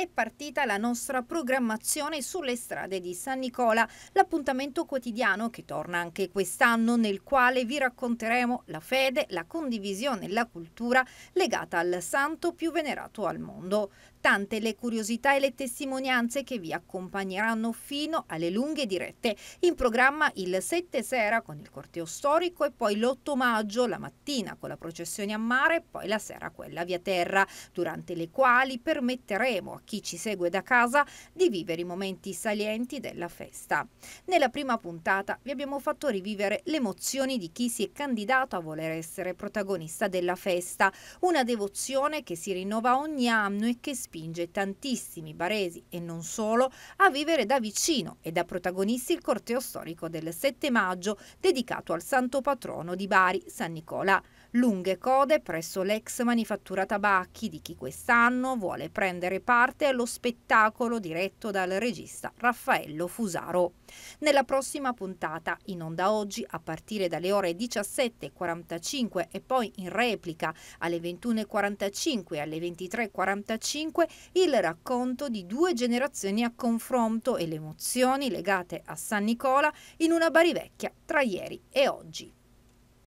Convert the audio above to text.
è partita la nostra programmazione sulle strade di San Nicola, l'appuntamento quotidiano che torna anche quest'anno nel quale vi racconteremo la fede, la condivisione e la cultura legata al santo più venerato al mondo. Tante le curiosità e le testimonianze che vi accompagneranno fino alle lunghe dirette. In programma il 7 sera con il corteo storico e poi l'8 maggio la mattina con la processione a mare e poi la sera quella via terra, durante le quali permetteremo a chi ci segue da casa di vivere i momenti salienti della festa. Nella prima puntata vi abbiamo fatto rivivere le emozioni di chi si è candidato a voler essere protagonista della festa, una devozione che si rinnova ogni anno e che spinge tantissimi baresi e non solo a vivere da vicino e da protagonisti il corteo storico del 7 maggio dedicato al santo patrono di Bari, San Nicola. Lunghe code presso l'ex manifattura tabacchi di chi quest'anno vuole prendere parte parte allo spettacolo diretto dal regista Raffaello Fusaro. Nella prossima puntata, in onda oggi a partire dalle ore 17.45 e poi in replica alle 21.45 e alle 23.45, il racconto di due generazioni a confronto e le emozioni legate a San Nicola in una Bari vecchia tra ieri e oggi.